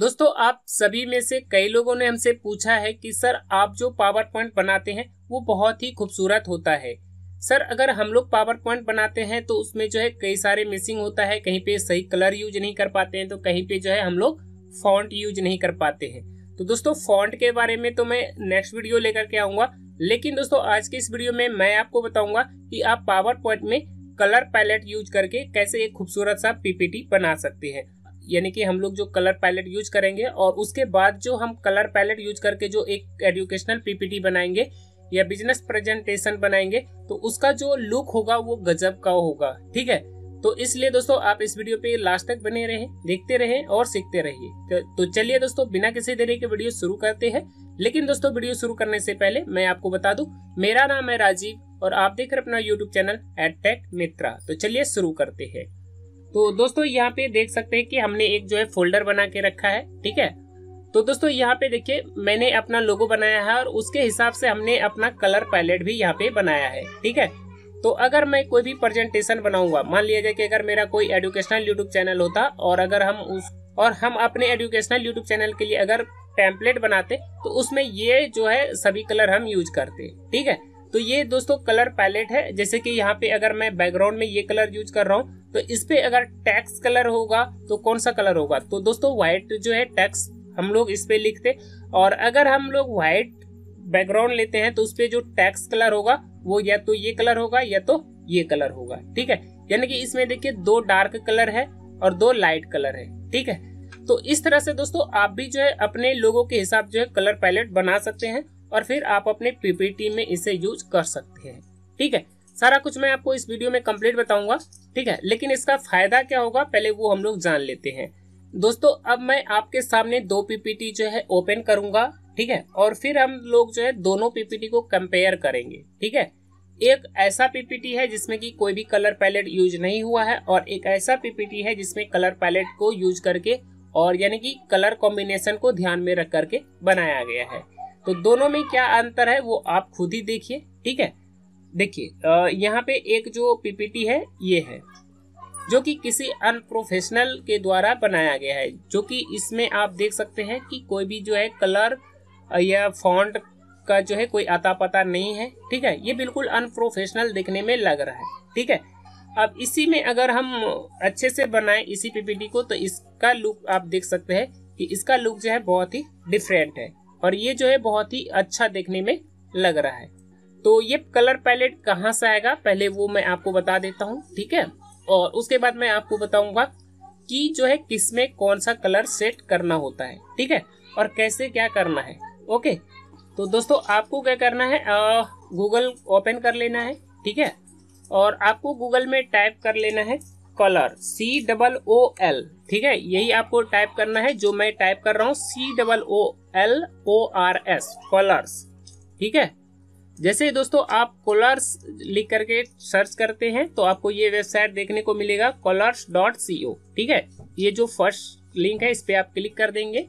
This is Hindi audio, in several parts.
दोस्तों आप सभी में से कई लोगों ने हमसे पूछा है कि सर आप जो पावर पॉइंट बनाते हैं वो बहुत ही खूबसूरत होता है सर अगर हम लोग पावर पॉइंट बनाते हैं तो उसमें जो है कई सारे मिसिंग होता है कहीं पे सही कलर यूज नहीं कर पाते हैं तो कहीं पे जो है हम लोग फॉन्ट यूज नहीं कर पाते हैं तो दोस्तों फॉन्ट के बारे में तो मैं नेक्स्ट वीडियो लेकर के आऊँगा लेकिन दोस्तों आज के इस वीडियो में मैं आपको बताऊंगा कि आप पावर पॉइंट में कलर पैलेट यूज करके कैसे एक खूबसूरत सा पीपीटी बना सकते हैं यानी कि हम लोग जो कलर पैलेट यूज करेंगे और उसके बाद जो हम कलर पैलेट यूज करके जो एक एजुकेशनल पीपीटी बनाएंगे या बिजनेस प्रेजेंटेशन बनाएंगे तो उसका जो लुक होगा वो गजब का होगा ठीक है तो इसलिए दोस्तों आप इस वीडियो पे लास्ट तक बने रहें देखते रहें और सीखते रहिए तो, तो चलिए दोस्तों बिना किसी देरी के वीडियो शुरू करते हैं लेकिन दोस्तों वीडियो शुरू करने से पहले मैं आपको बता दूं मेरा नाम है राजीव और आप देख रहे अपना यूट्यूब चैनल एट मित्रा तो चलिए शुरू करते हैं तो दोस्तों यहाँ पे देख सकते हैं कि हमने एक जो है फोल्डर बना के रखा है ठीक है तो दोस्तों यहाँ पे देखिए मैंने अपना लोगो बनाया है और उसके हिसाब से हमने अपना कलर पैलेट भी यहाँ पे बनाया है ठीक है तो अगर मैं कोई भी प्रेजेंटेशन बनाऊंगा मान लिया जाए कि अगर मेरा कोई एडुकेशनल यूट्यूब चैनल होता और अगर हम उस और हम अपने एडुकेशनल यूट्यूब चैनल के लिए अगर टेम्पलेट बनाते तो उसमें ये जो है सभी कलर हम यूज करते ठीक है तो ये दोस्तों कलर पैलेट है जैसे कि यहाँ पे अगर मैं बैकग्राउंड में ये कलर यूज कर रहा हूँ तो इस पे अगर टैक्स कलर होगा तो कौन सा कलर होगा तो दोस्तों व्हाइट जो है टैक्स हम लोग इस पे लिखते और अगर हम लोग व्हाइट बैकग्राउंड लेते हैं तो उस जो टैक्स कलर होगा वो या तो ये कलर होगा या तो ये कलर होगा ठीक है यानी कि इसमें देखिए दो डार्क कलर है और दो लाइट कलर है ठीक है तो इस तरह से दोस्तों आप भी जो है अपने लोगों के हिसाब जो है कलर पैलेट बना सकते हैं और फिर आप अपने पीपीटी में इसे यूज कर सकते हैं ठीक है सारा कुछ मैं आपको इस वीडियो में कंप्लीट बताऊंगा ठीक है लेकिन इसका फायदा क्या होगा पहले वो हम लोग जान लेते हैं दोस्तों अब मैं आपके सामने दो पीपीटी जो है ओपन करूंगा ठीक है और फिर हम लोग जो है दोनों पीपीटी को कंपेयर करेंगे ठीक है एक ऐसा पीपीटी है जिसमें कि कोई भी कलर पैलेट यूज नहीं हुआ है और एक ऐसा पीपीटी है जिसमें कलर पैलेट को यूज करके और यानी कि कलर कॉम्बिनेशन को ध्यान में रख करके बनाया गया है तो दोनों में क्या अंतर है वो आप खुद ही देखिए ठीक है देखिए यहाँ पे एक जो पीपीटी है ये है जो कि किसी अनप्रोफेशनल के द्वारा बनाया गया है जो कि इसमें आप देख सकते हैं कि कोई भी जो है कलर या फॉन्ट का जो है कोई आता पता नहीं है ठीक है ये बिल्कुल अनप्रोफेशनल दिखने में लग रहा है ठीक है अब इसी में अगर हम अच्छे से बनाएं इसी पीपीटी को तो इसका लुक आप देख सकते हैं कि इसका लुक जो है बहुत ही डिफरेंट है और ये जो है बहुत ही अच्छा देखने में लग रहा है तो ये कलर पैलेट कहाँ से आएगा पहले वो मैं आपको बता देता हूँ ठीक है और उसके बाद मैं आपको बताऊंगा कि जो है किस में कौन सा कलर सेट करना होता है ठीक है और कैसे क्या करना है ओके तो दोस्तों आपको क्या करना है गूगल ओपन कर लेना है ठीक है और आपको गूगल में टाइप कर लेना है colour C double O L ठीक है यही आपको टाइप करना है जो मैं टाइप कर रहा हूँ C double O L O R S colours ठीक है जैसे ही दोस्तों आप कॉलर्स लिख करके सर्च करते हैं तो आपको ये वेबसाइट देखने को मिलेगा कॉलर्स डॉट सी ओ ठीक है ये जो फर्स्ट लिंक है इस पर आप क्लिक कर देंगे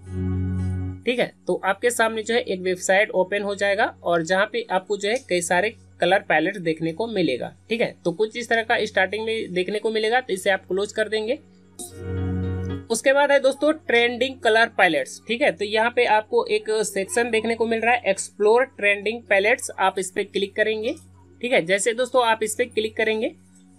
ठीक है तो आपके सामने जो है एक वेबसाइट ओपन हो जाएगा और जहाँ पे आपको जो है कई सारे कलर पैलेट देखने को मिलेगा ठीक है तो कुछ इस तरह का स्टार्टिंग में देखने को मिलेगा तो इसे आप क्लोज कर देंगे उसके बाद है दोस्तों ट्रेंडिंग कलर पैलेट्स ठीक है तो यहाँ पे आपको एक सेक्शन देखने को मिल रहा है एक्सप्लोर ट्रेंडिंग पैलेट्स आप इस पर क्लिक करेंगे ठीक है जैसे दोस्तों आप इस पर क्लिक करेंगे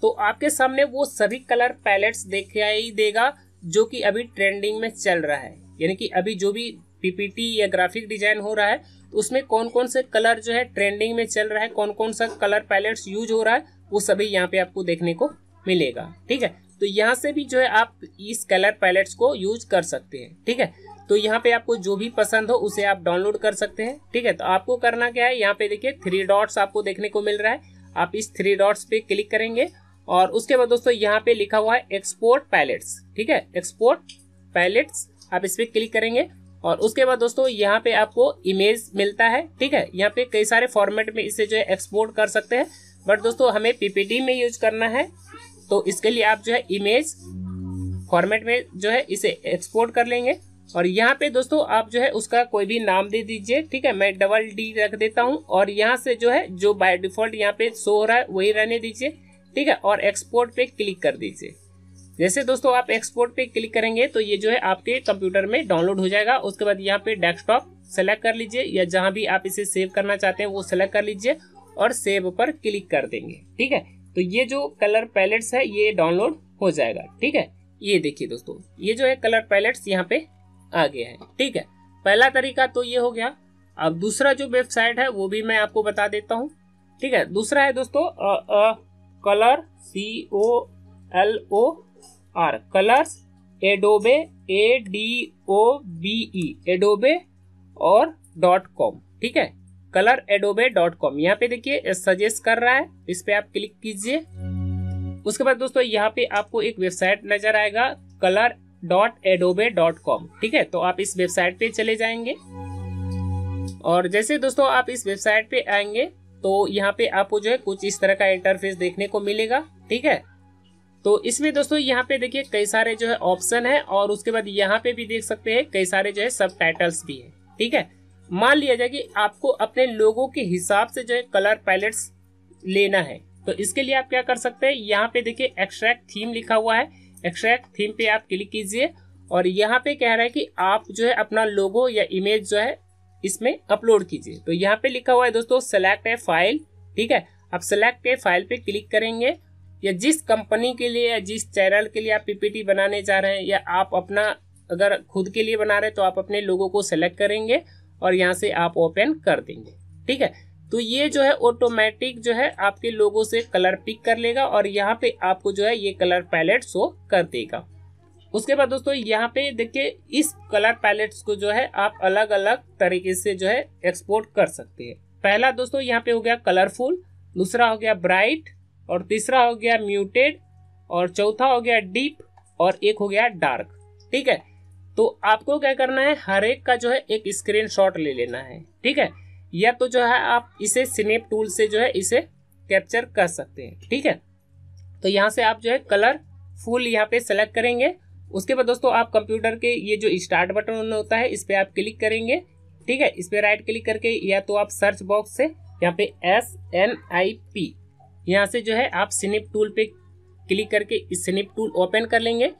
तो आपके सामने वो सभी कलर पैलेट्स दिखाई देगा जो कि अभी ट्रेंडिंग में चल रहा है यानी कि अभी जो भी पीपीटी या ग्राफिक डिजाइन हो रहा है तो उसमें कौन कौन से कलर जो है ट्रेंडिंग में चल रहा है कौन कौन सा कलर पैलेट्स यूज हो रहा है वो सभी यहाँ पे आपको देखने को मिलेगा ठीक है तो यहाँ से भी जो है आप इस कलर पैलेट्स को यूज कर सकते हैं ठीक है तो यहाँ पे आपको जो भी पसंद हो उसे आप डाउनलोड कर सकते हैं ठीक है तो आपको करना क्या है यहाँ पे देखिए थ्री डॉट्स आपको देखने को मिल रहा है आप इस थ्री डॉट्स पे क्लिक करेंगे और उसके बाद दोस्तों यहाँ पे लिखा हुआ है एक्सपोर्ट पैलेट्स ठीक है एक्सपोर्ट पैलेट्स आप इस पर क्लिक करेंगे और उसके बाद दोस्तों यहाँ पे आपको इमेज मिलता है ठीक है यहाँ पे कई सारे फॉर्मेट में इसे जो है एक्सपोर्ट कर सकते हैं बट दोस्तों हमें पीपीटी में यूज करना है तो इसके लिए आप जो है इमेज फॉर्मेट में जो है इसे एक्सपोर्ट कर लेंगे और यहाँ पे दोस्तों आप जो है उसका कोई भी नाम दे दीजिए ठीक है मैं डबल डी रख देता हूँ और यहाँ से जो है जो बाय डिफॉल्ट यहाँ पे शो हो रहा है वही रहने दीजिए ठीक है और एक्सपोर्ट पे क्लिक कर दीजिए जैसे दोस्तों आप एक्सपोर्ट पे क्लिक करेंगे तो ये जो है आपके कंप्यूटर में डाउनलोड हो जाएगा उसके बाद यहाँ पे डेस्कटॉप सेलेक्ट कर लीजिए या जहाँ भी आप इसे सेव करना चाहते हैं वो सेलेक्ट कर लीजिए और सेव पर क्लिक कर देंगे ठीक है तो ये जो कलर पैलेट्स है ये डाउनलोड हो जाएगा ठीक है ये देखिए दोस्तों ये जो है कलर पैलेट्स यहाँ पे आ गया है ठीक है पहला तरीका तो ये हो गया अब दूसरा जो वेबसाइट है वो भी मैं आपको बता देता हूँ ठीक है दूसरा है दोस्तों colour C O L O R colours Adobe A D O B E Adobe और डॉट कॉम ठीक है कलर एडोबे डॉट कॉम यहाँ पे देखिए सजेस्ट कर रहा है इस पर आप क्लिक कीजिए उसके बाद दोस्तों यहाँ पे आपको एक वेबसाइट नजर आएगा colour dot Adobe dot com ठीक है तो आप इस वेबसाइट पे चले जाएंगे और जैसे दोस्तों आप इस वेबसाइट पे आएंगे तो यहाँ पे आपको जो है कुछ इस तरह का इंटरफेस देखने को मिलेगा ठीक है तो इसमें दोस्तों यहाँ पे देखिए कई सारे जो है ऑप्शन है और उसके बाद यहाँ पे भी देख सकते हैं कई सारे जो है सब टाइटल्स भी है ठीक है मान लिया जाए कि आपको अपने लोगों के हिसाब से जो है कलर पैलेट्स लेना है तो इसके लिए आप क्या कर सकते हैं यहाँ पे देखिए एक्सट्रैक्ट थीम लिखा हुआ है एक्सट्रैक्ट थीम पे आप क्लिक कीजिए और यहाँ पे कह रहा है कि आप जो है अपना लोगो या इमेज जो है इसमें अपलोड कीजिए तो यहाँ पे लिखा हुआ है दोस्तों सेलेक्ट ए फाइल ठीक है आप सेलेक्ट ए फाइल पे क्लिक करेंगे या जिस कंपनी के लिए या जिस चैनल के लिए आप पीपीटी बनाने जा रहे हैं या आप अपना अगर खुद के लिए बना रहे हैं तो आप अपने लोगों को सेलेक्ट करेंगे और यहाँ से आप ओपन कर देंगे ठीक है तो ये जो है ऑटोमेटिक जो है आपके लोगों से कलर पिक कर लेगा और यहाँ पे आपको जो है ये कलर पैलेट शो कर देगा उसके बाद दोस्तों यहाँ पे देखिए इस कलर पैलेट्स को जो है आप अलग अलग तरीके से जो है एक्सपोर्ट कर सकते हैं पहला दोस्तों यहाँ पे हो गया कलरफुल दूसरा हो गया ब्राइट और तीसरा हो गया म्यूटेड और चौथा हो गया डीप और एक हो गया डार्क ठीक है तो आपको क्या करना है हर एक का जो है एक स्क्रीन शॉट ले लेना है ठीक है या तो जो है आप इसे स्नेप टूल से जो है इसे कैप्चर कर सकते हैं ठीक है तो यहाँ से आप जो है कलर फुल यहाँ पे सेलेक्ट करेंगे उसके बाद दोस्तों आप कंप्यूटर के ये जो स्टार्ट बटन होता है इस पर आप क्लिक करेंगे ठीक है इस पर राइट क्लिक करके या तो आप सर्च बॉक्स से यहाँ पे एस एन आई पी यहाँ से जो है आप स्निप टूल पे क्लिक करके स्निप टूल ओपन कर लेंगे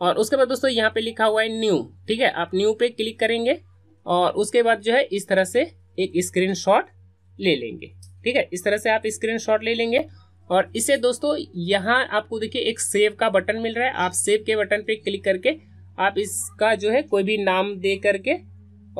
और उसके बाद दोस्तों यहाँ पे लिखा हुआ है न्यू ठीक है आप न्यू पे क्लिक करेंगे और उसके बाद जो है इस तरह से एक शॉट ले लेंगे ठीक है इस तरह से आप शॉट ले लेंगे और इसे दोस्तों यहाँ आपको देखिए एक सेव का बटन मिल रहा है आप सेव के बटन पे क्लिक करके आप इसका जो है कोई भी नाम दे करके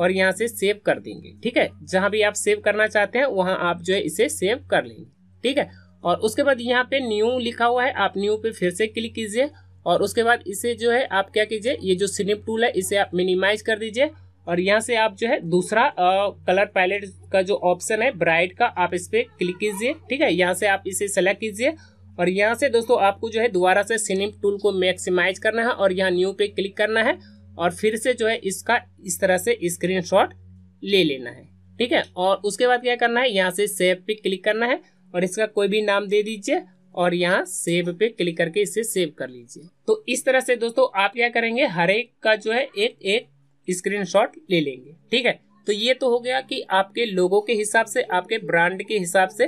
और यहाँ से सेव कर देंगे ठीक है जहाँ भी आप सेव करना चाहते हैं वहाँ आप जो है इसे सेव कर लेंगे ठीक है और उसके बाद यहाँ पे न्यू लिखा हुआ है आप न्यू पे फिर से क्लिक कीजिए और उसके बाद इसे जो है आप क्या कीजिए ये जो स्निप टूल है इसे आप मिनिमाइज कर दीजिए और यहाँ से आप जो है दूसरा आ, कलर पैलेट का जो ऑप्शन है ब्राइट का आप इस पर क्लिक कीजिए ठीक है यहाँ से आप इसे सेलेक्ट कीजिए और यहाँ से दोस्तों आपको जो है दोबारा से स्निप टूल को मैक्सिमाइज करना है और यहाँ न्यू पे क्लिक करना है और फिर से जो है इसका इस तरह से स्क्रीन ले लेना है ठीक है और उसके बाद क्या करना है यहाँ से सेव पे क्लिक करना है और इसका कोई भी नाम दे दीजिए और यहाँ सेव पे क्लिक करके इसे सेव कर लीजिए तो इस तरह से दोस्तों आप क्या करेंगे हर एक का जो है एक एक स्क्रीनशॉट ले लेंगे ठीक है तो ये तो हो गया कि आपके लोगों के हिसाब से आपके ब्रांड के हिसाब से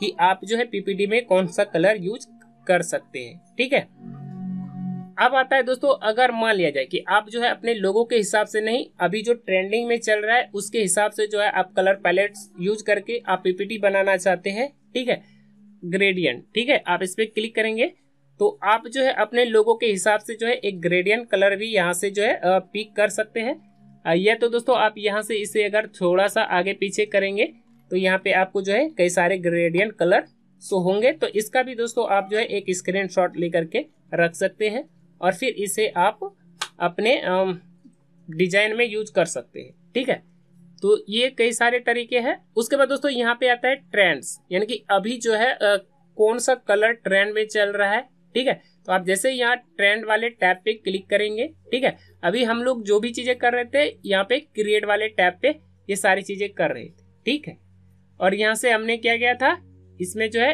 कि आप जो है पीपीडी में कौन सा कलर यूज कर सकते हैं ठीक है अब आता है दोस्तों अगर मान लिया जाए कि आप जो है अपने लोगों के हिसाब से नहीं अभी जो ट्रेंडिंग में चल रहा है उसके हिसाब से जो है आप कलर पैलेट यूज करके आप पीपीटी बनाना चाहते हैं ठीक है ग्रेडियंट ठीक है आप इस पर क्लिक करेंगे तो आप जो है अपने लोगों के हिसाब से जो है एक ग्रेडियंट कलर भी यहाँ से जो है पिक कर सकते हैं यह तो दोस्तों आप यहाँ से इसे अगर थोड़ा सा आगे पीछे करेंगे तो यहाँ पे आपको जो है कई सारे ग्रेडियंट कलर सो होंगे तो इसका भी दोस्तों आप जो है एक स्क्रीन शॉट ले करके रख सकते हैं और फिर इसे आप अपने डिजाइन में यूज कर सकते हैं ठीक है तो ये कई सारे तरीके हैं उसके बाद दोस्तों यहाँ पे आता है ट्रेंड्स यानी कि अभी जो है आ, कौन सा कलर ट्रेंड में चल रहा है ठीक है तो आप जैसे यहाँ ट्रेंड वाले टैब पे क्लिक करेंगे ठीक है अभी हम लोग जो भी चीज़ें कर रहे थे यहाँ पे क्रिएट वाले टैब पे ये सारी चीज़ें कर रहे थे ठीक है और यहाँ से हमने क्या किया था इसमें जो है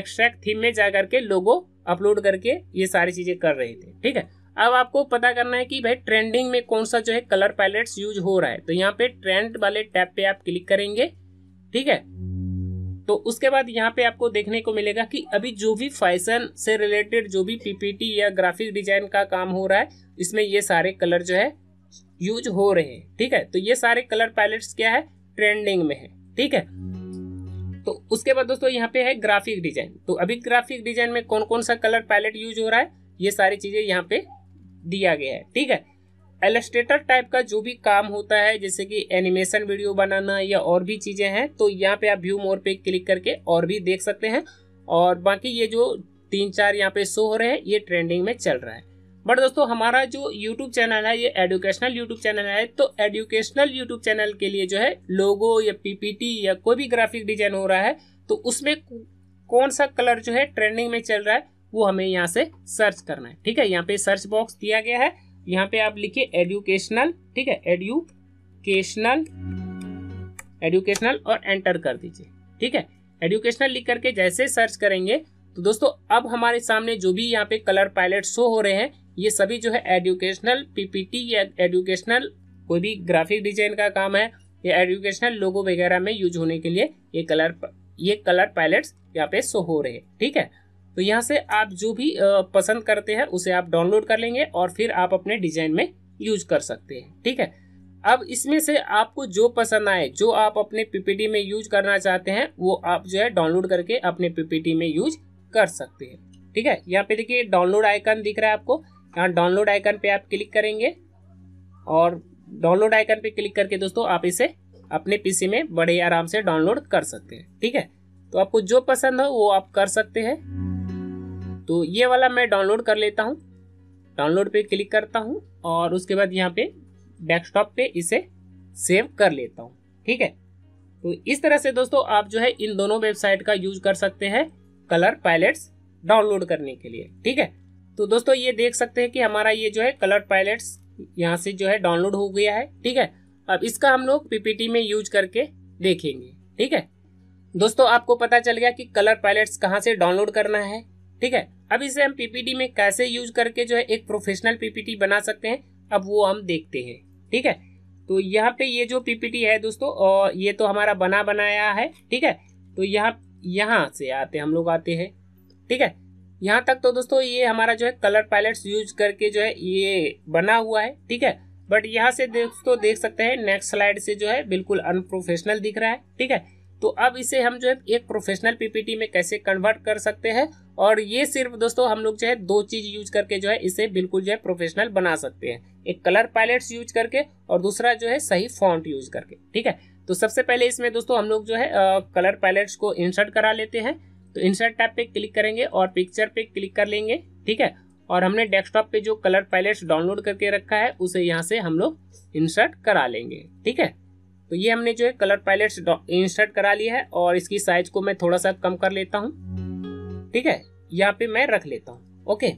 एक्सट्रैक्ट थीम में जा करके लोगो अपलोड करके ये सारी चीज़ें कर रहे थे ठीक है अब आपको पता करना है कि भाई ट्रेंडिंग में कौन सा जो है कलर पैलेट्स यूज हो रहा है तो यहाँ पे ट्रेंड वाले टैब पे आप क्लिक करेंगे ठीक है तो उसके बाद यहाँ पे आपको देखने को मिलेगा कि अभी जो भी फैशन से रिलेटेड जो भी पीपीटी या ग्राफिक डिजाइन का काम हो रहा है इसमें ये सारे कलर जो है यूज हो रहे हैं ठीक है तो ये सारे कलर पैलेट्स क्या है ट्रेंडिंग में है ठीक है तो उसके बाद दोस्तों यहाँ पे है ग्राफिक डिजाइन तो अभी ग्राफिक डिजाइन में कौन कौन सा कलर पैलेट यूज हो रहा है ये सारी चीजें यहाँ पे दिया गया है ठीक है एलस्ट्रेटर टाइप का जो भी काम होता है जैसे कि एनिमेशन वीडियो बनाना या और भी चीज़ें हैं तो यहाँ पे आप व्यू मोर पे क्लिक करके और भी देख सकते हैं और बाकी ये जो तीन चार यहाँ पे शो हो रहे हैं ये ट्रेंडिंग में चल रहा है बट दोस्तों हमारा जो यूट्यूब चैनल है ये एडुकेशनल यूट्यूब चैनल है तो एडुकेशनल यूट्यूब चैनल के लिए जो है लोगो या पी या कोई भी ग्राफिक डिजाइन हो रहा है तो उसमें कौन सा कलर जो है ट्रेंडिंग में चल रहा है वो हमें यहाँ से सर्च करना है ठीक है यहाँ पे सर्च बॉक्स दिया गया है यहाँ पे आप लिखिए एडुकेशनल ठीक है एडुकेशनल एडुकेशनल और एंटर कर दीजिए ठीक है एडुकेशनल लिख करके जैसे सर्च करेंगे तो दोस्तों अब हमारे सामने जो भी यहाँ पे कलर पायलट शो हो रहे हैं ये सभी जो है एडुकेशनल पीपीटी या एडुकेशनल कोई भी ग्राफिक डिजाइन का काम है या एडुकेशनल लोगो वगैरह में यूज होने के लिए ये कलर ये कलर पायलट्स यहाँ पे शो हो रहे हैं ठीक है तो यहाँ से आप जो भी पसंद करते हैं उसे आप डाउनलोड कर लेंगे और फिर आप अपने डिजाइन में यूज कर सकते हैं ठीक है अब इसमें से आपको जो पसंद आए जो आप अपने पीपीटी में यूज करना चाहते हैं वो आप जो है डाउनलोड करके अपने पीपीटी में यूज कर सकते हैं ठीक है यहाँ पे देखिए डाउनलोड आइकन दिख रहा है आपको यहाँ डाउनलोड आइकन पे आप क्लिक करेंगे और डाउनलोड आइकन पे क्लिक करके दोस्तों आप इसे अपने पीसी में बड़े आराम से डाउनलोड कर सकते हैं ठीक है तो आपको जो पसंद हो वो आप कर सकते हैं तो ये वाला मैं डाउनलोड कर लेता हूँ डाउनलोड पे क्लिक करता हूँ और उसके बाद यहाँ पे डेस्कटॉप पे इसे सेव कर लेता हूँ ठीक है तो इस तरह से दोस्तों आप जो है इन दोनों वेबसाइट का यूज कर सकते हैं कलर पायलेट्स डाउनलोड करने के लिए ठीक है तो दोस्तों ये देख सकते हैं कि हमारा ये जो है कलर पायलेट्स यहाँ से जो है डाउनलोड हो गया है ठीक है अब इसका हम लोग पीपीटी में यूज करके देखेंगे ठीक है दोस्तों आपको पता चल गया कि कलर पायलेट्स कहाँ से डाउनलोड करना है ठीक है अब इसे हम पीपीटी में कैसे यूज करके जो है एक प्रोफेशनल पीपीटी बना सकते हैं अब वो हम देखते हैं ठीक है तो यहाँ पे ये जो पीपीटी है दोस्तों और ये तो हमारा बना बनाया है ठीक है तो यहाँ यहाँ से आते हम लोग आते हैं ठीक है यहाँ तक तो दोस्तों ये हमारा जो है कलर पैलेट यूज करके जो है ये बना हुआ है ठीक है बट यहाँ से दोस्तों देख सकते हैं नेक्स्ट स्लाइड से जो है बिल्कुल अनप्रोफेशनल दिख रहा है ठीक है तो अब इसे हम जो है एक प्रोफेशनल पीपीटी में कैसे कन्वर्ट कर सकते हैं और ये सिर्फ दोस्तों हम लोग जो है दो चीज़ यूज करके जो है इसे बिल्कुल जो है प्रोफेशनल बना सकते हैं एक कलर पैलेट्स यूज करके और दूसरा जो है सही फॉन्ट यूज करके ठीक है तो सबसे पहले इसमें दोस्तों हम लोग जो है आ, कलर पैलेट्स को इंसर्ट करा लेते हैं तो इंसर्ट टाइप पे क्लिक करेंगे और पिक्चर पे क्लिक कर लेंगे ठीक है और हमने डेस्कटॉप पे जो कलर पैलेट्स डाउनलोड करके रखा है उसे यहाँ से हम लोग इंसर्ट करा लेंगे ठीक है तो ये हमने जो है कलर पैलेट इंसर्ट करा लिया है और इसकी साइज को मैं थोड़ा सा कम कर लेता हूँ ठीक है यहाँ पे मैं रख लेता हूँ ओके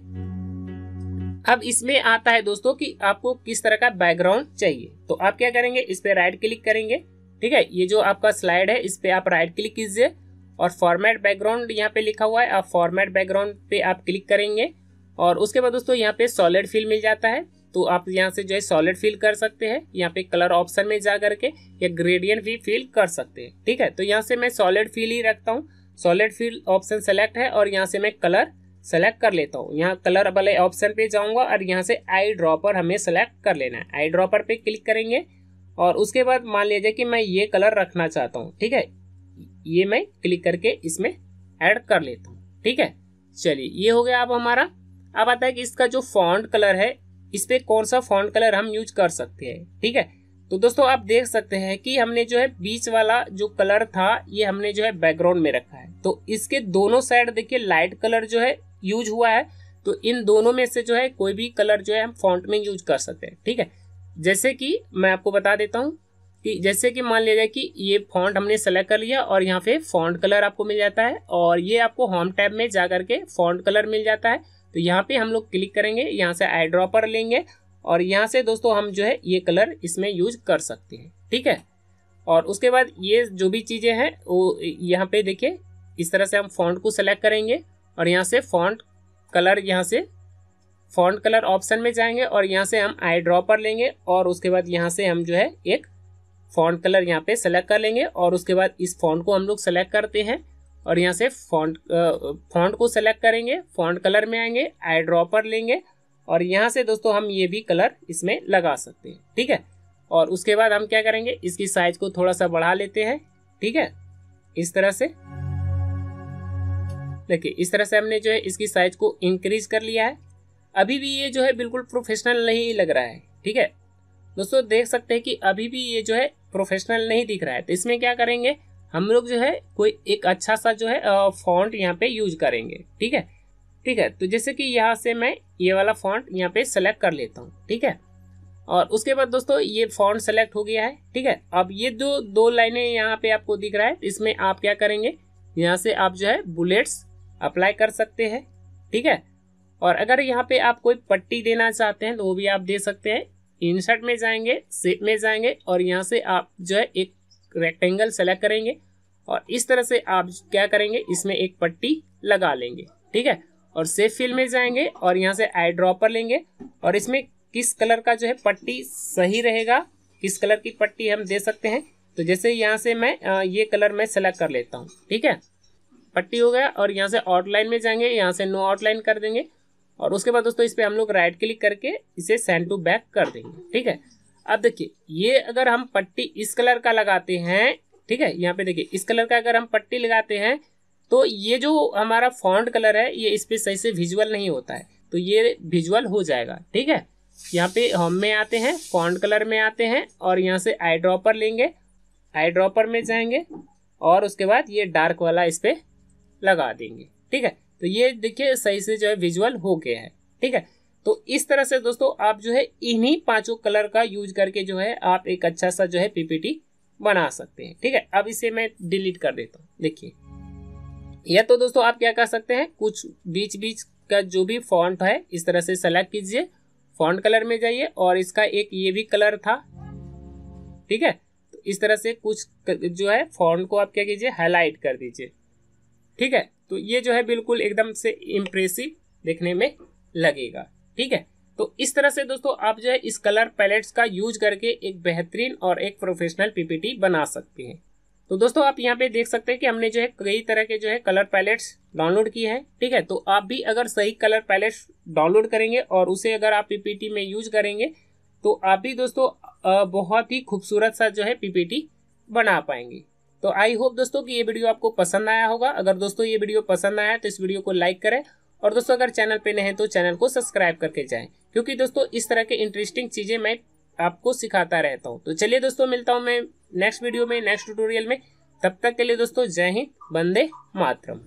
अब इसमें आता है दोस्तों कि आपको किस तरह का बैकग्राउंड चाहिए तो आप क्या करेंगे इस पर राइट क्लिक करेंगे ठीक है ये जो आपका स्लाइड है इस पर आप राइट क्लिक कीजिए और फॉर्मेट बैकग्राउंड यहाँ पे लिखा हुआ है आप फॉर्मेट बैकग्राउंड पे आप क्लिक करेंगे और उसके बाद दोस्तों यहाँ पे सॉलिड फिल मिल जाता है तो आप यहाँ से जो है सॉलिड फिल कर सकते हैं यहाँ पे कलर ऑप्शन में जा करके या ग्रेडियंट भी फिल कर सकते हैं ठीक है तो यहाँ से मैं सॉलिड फिल ही रखता हूँ सॉलिड फिल ऑप्शन सेलेक्ट है और यहाँ से मैं कलर सेलेक्ट कर लेता हूँ यहाँ कलर वाले ऑप्शन पे जाऊँगा और यहाँ से आई ड्रॉपर हमें सेलेक्ट कर लेना है आई ड्रॉपर पे क्लिक करेंगे और उसके बाद मान लीजिए कि मैं ये कलर रखना चाहता हूँ ठीक है ये मैं क्लिक करके इसमें ऐड कर लेता हूँ ठीक है चलिए ये हो गया अब हमारा अब आता है कि इसका जो फॉन्ट कलर है इस पर कौन सा फॉन्ट कलर हम यूज कर सकते हैं ठीक है तो दोस्तों आप देख सकते हैं कि हमने जो है बीच वाला जो कलर था ये हमने जो है बैकग्राउंड में रखा है तो इसके दोनों साइड देखिए लाइट कलर जो है यूज हुआ है तो इन दोनों में से जो है कोई भी कलर जो है हम फॉन्ट में यूज कर सकते हैं ठीक है जैसे कि मैं आपको बता देता हूँ कि जैसे कि मान लिया जाए कि ये फॉन्ट हमने सेलेक्ट कर लिया और यहाँ पे फॉन्ट कलर आपको मिल जाता है और ये आपको होम टैब में जा करके फॉन्ट कलर मिल जाता है तो यहाँ पे हम लोग क्लिक करेंगे यहाँ से आई ड्रॉपर लेंगे और यहाँ से दोस्तों हम जो है ये कलर इसमें यूज कर सकते हैं ठीक है और उसके बाद ये जो भी चीज़ें हैं वो यहाँ पे देखिए इस तरह से हम फॉन्ट को सेलेक्ट करेंगे और यहाँ से फॉन्ट कलर यहाँ से फॉन्ट कलर ऑप्शन में जाएंगे और यहाँ से हम आई ड्रॉपर लेंगे और उसके बाद यहाँ से हम जो है एक फॉन्ट कलर यहाँ पे सेलेक्ट कर लेंगे और उसके बाद इस फॉन्ट को हम लोग सेलेक्ट करते हैं और यहाँ से फॉन्ट फॉन्ट को सेलेक्ट करेंगे फॉन्ट कलर में आएंगे आई ड्रॉपर लेंगे और यहाँ से दोस्तों हम ये भी कलर इसमें लगा सकते हैं ठीक है और उसके बाद हम क्या करेंगे इसकी साइज को थोड़ा सा बढ़ा लेते हैं ठीक है इस तरह से देखिए इस तरह से हमने जो है इसकी साइज को इंक्रीज कर लिया है अभी भी ये जो है बिल्कुल प्रोफेशनल नहीं लग रहा है ठीक है दोस्तों देख सकते हैं कि अभी भी ये जो है प्रोफेशनल नहीं दिख रहा है तो इसमें क्या करेंगे हम लोग जो है कोई एक अच्छा सा जो है फॉन्ट यहाँ पे यूज करेंगे ठीक है ठीक है तो जैसे कि यहाँ से मैं ये वाला फॉन्ट यहाँ पे सेलेक्ट कर लेता हूँ ठीक है और उसके बाद दोस्तों ये फॉन्ट सेलेक्ट हो गया है ठीक है अब ये जो दो लाइनें यहाँ पे आपको दिख रहा है इसमें आप क्या करेंगे यहाँ से आप जो है बुलेट्स अप्लाई कर सकते हैं ठीक है और अगर यहाँ पे आप कोई पट्टी देना चाहते हैं तो वो भी आप दे सकते हैं इंसर्ट में जाएंगे सेप में जाएंगे और यहाँ से आप जो है एक रेक्टेंगल सेलेक्ट करेंगे और इस तरह से आप क्या करेंगे इसमें एक पट्टी लगा लेंगे ठीक है और सेफ फील में जाएंगे और यहाँ से आई ड्रॉपर लेंगे और इसमें किस कलर का जो है पट्टी सही रहेगा किस कलर की पट्टी हम दे सकते हैं तो जैसे यहाँ से मैं ये कलर मैं सेलेक्ट कर लेता हूँ ठीक है पट्टी हो गया और यहाँ से आउटलाइन में जाएंगे यहाँ से नो आउटलाइन कर देंगे और उसके बाद दोस्तों इस पर हम लोग राइट क्लिक करके इसे सेंड टू बैक कर देंगे ठीक है अब देखिए ये अगर हम पट्टी इस कलर का लगाते हैं ठीक है यहाँ पे देखिए इस कलर का अगर हम पट्टी लगाते हैं तो ये जो हमारा फॉन्ट कलर है ये इस पर सही से विजुअल नहीं होता है तो ये विजुअल हो जाएगा ठीक है यहाँ पे होम में आते हैं फॉन्ट कलर में आते हैं और यहाँ से आई ड्रॉपर लेंगे आई ड्रॉपर में जाएंगे और उसके बाद ये डार्क वाला इस पर लगा देंगे ठीक है तो ये देखिए सही से जो है विजुअल हो गया है ठीक है तो इस तरह से दोस्तों आप जो है इन्हीं पांचों कलर का यूज करके जो है आप एक अच्छा सा जो है पीपीटी बना सकते हैं ठीक है अब इसे मैं डिलीट कर देता हूँ देखिए या तो दोस्तों आप क्या कर सकते हैं कुछ बीच बीच का जो भी फॉन्ट है इस तरह से सेलेक्ट कीजिए फॉन्ट कलर में जाइए और इसका एक ये भी कलर था ठीक है तो इस तरह से कुछ जो है फॉन्ट को आप क्या कीजिए हाईलाइट कर दीजिए ठीक है तो ये जो है बिल्कुल एकदम से इम्प्रेसिव देखने में लगेगा ठीक है तो इस तरह से दोस्तों आप जो है इस कलर पैलेट्स का यूज करके एक बेहतरीन और एक प्रोफेशनल पीपीटी बना सकते हैं तो दोस्तों आप यहाँ पे देख सकते हैं कि हमने जो है कई तरह के जो है कलर पैलेट्स डाउनलोड किए हैं ठीक है तो आप भी अगर सही कलर पैलेट्स डाउनलोड करेंगे और उसे अगर आप पीपीटी में यूज करेंगे तो आप भी दोस्तों बहुत ही खूबसूरत सा जो है पीपीटी बना पाएंगे तो आई होप दोस्तों कि ये वीडियो आपको पसंद आया होगा अगर दोस्तों ये वीडियो पसंद आया तो इस वीडियो को लाइक करें और दोस्तों अगर चैनल पे नहीं हैं तो चैनल को सब्सक्राइब करके जाएं क्योंकि दोस्तों इस तरह के इंटरेस्टिंग चीज़ें मैं आपको सिखाता रहता हूँ तो चलिए दोस्तों मिलता हूँ मैं नेक्स्ट वीडियो में नेक्स्ट ट्यूटोरियल में तब तक के लिए दोस्तों जय हिंद बंदे मातरम